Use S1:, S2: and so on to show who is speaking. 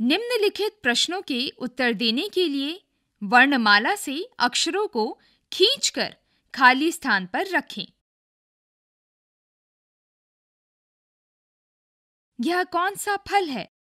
S1: निम्नलिखित प्रश्नों के उत्तर देने के लिए वर्णमाला से अक्षरों
S2: को खींचकर खाली स्थान पर रखें यह कौन सा फल है